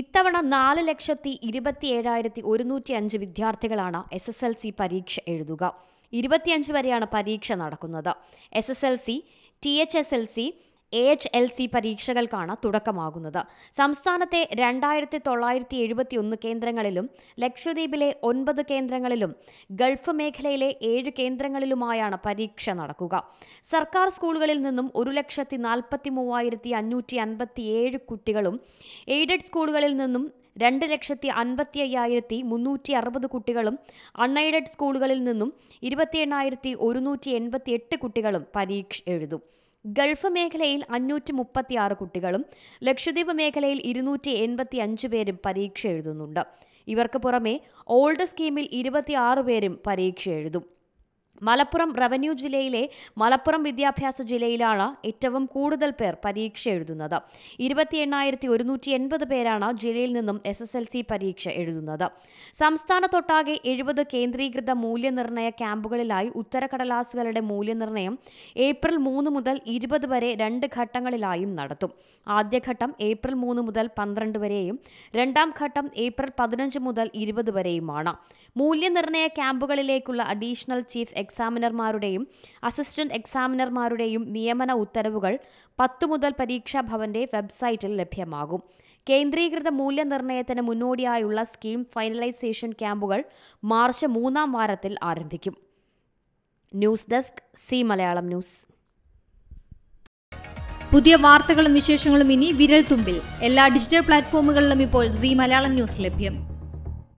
ഇത്തവണ നാല് ലക്ഷത്തി ഇരുപത്തി ഏഴായിരത്തി ഒരുന്നൂറ്റി അഞ്ച് വിദ്യാർത്ഥികളാണ് എസ് എസ് എൽ സി പരീക്ഷ എഴുതുക ഇരുപത്തിയഞ്ച് വരെയാണ് പരീക്ഷ നടക്കുന്നത് S S L C T H S L C H L C പരീക്ഷകൾക്കാണ് തുടക്കമാകുന്നത് സംസ്ഥാനത്തെ രണ്ടായിരത്തി തൊള്ളായിരത്തി എഴുപത്തിയൊന്ന് കേന്ദ്രങ്ങളിലും ലക്ഷദ്വീപിലെ ഒൻപത് കേന്ദ്രങ്ങളിലും ഗൾഫ് മേഖലയിലെ ഏഴ് കേന്ദ്രങ്ങളിലുമായാണ് പരീക്ഷ നടക്കുക സർക്കാർ സ്കൂളുകളിൽ നിന്നും ഒരു ലക്ഷത്തി നാൽപ്പത്തി മൂവായിരത്തി അഞ്ഞൂറ്റി അൻപത്തിയേഴ് കുട്ടികളും എയ്ഡഡ് സ്കൂളുകളിൽ നിന്നും രണ്ട് ലക്ഷത്തി അൻപത്തി അയ്യായിരത്തി മുന്നൂറ്റി അറുപത് കുട്ടികളും അൺഎയ്ഡഡ് സ്കൂളുകളിൽ നിന്നും ഇരുപത്തി എണ്ണായിരത്തി ഒരുന്നൂറ്റി എൺപത്തി എട്ട് കുട്ടികളും പരീക്ഷ എഴുതും ഗൾഫ് മേഖലയിൽ അഞ്ഞൂറ്റി മുപ്പത്തിയാറ് കുട്ടികളും ലക്ഷദ്വീപ് മേഖലയിൽ ഇരുന്നൂറ്റി എൺപത്തി അഞ്ച് പേരും പരീക്ഷ എഴുതുന്നുണ്ട് ഇവർക്ക് പുറമെ ഓൾഡ് സ്കീമിൽ ഇരുപത്തിയാറ് പേരും പരീക്ഷ എഴുതും മലപ്പുറം റവന്യൂ ജില്ലയിലെ മലപ്പുറം വിദ്യാഭ്യാസ ജില്ലയിലാണ് ഏറ്റവും കൂടുതൽ പേർ പരീക്ഷ എഴുതുന്നത് ഇരുപത്തി എണ്ണായിരത്തി ഒരുന്നൂറ്റി എൺപത് പേരാണ് ജില്ലയിൽ നിന്നും എസ് എസ് എൽ സി പരീക്ഷ എഴുതുന്നത് സംസ്ഥാനത്തൊട്ടാകെ എഴുപത് കേന്ദ്രീകൃത മൂല്യനിർണ്ണയ ക്യാമ്പുകളിലായി ഉത്തരക്കടലാസുകളുടെ മൂല്യനിർണ്ണയം ഏപ്രിൽ മൂന്ന് മുതൽ ഇരുപത് വരെ രണ്ട് ഘട്ടങ്ങളിലായും നടത്തും ആദ്യഘട്ടം ഏപ്രിൽ മൂന്ന് മുതൽ പന്ത്രണ്ട് വരെയും രണ്ടാം ഘട്ടം ഏപ്രിൽ പതിനഞ്ച് മുതൽ ഇരുപത് വരെയുമാണ് മൂല്യനിർണ്ണയ ക്യാമ്പുകളിലേക്കുള്ള അഡീഷണൽ ചീഫ് എക്സാമിനർമാരുടെയും അസിസ്റ്റന്റ് എക്സാമിനർമാരുടെയും നിയമന ഉത്തരവുകൾ പത്തു മുതൽ പരീക്ഷാ ഭവന്റെ വെബ്സൈറ്റിൽ ലഭ്യമാകും കേന്ദ്രീകൃത മൂല്യനിർണ്ണയത്തിന് മുന്നോടിയായുള്ള സ്കീം ഫൈനലൈസേഷൻ ക്യാമ്പുകൾ മാർച്ച് മൂന്നാം വാരത്തിൽ ആരംഭിക്കും news desk C Malayalam news പുതിയ വാർത്തകളും വിശേഷങ്ങളും ഇനി വിരൽ തുമ്പിൽ എല്ലാ ഡിജിറ്റൽ പ്ലാറ്റ്ഫോമുകളിലും ഇപ്പോൾ സി മലയാളം ന്യൂസ് ലഭ്യം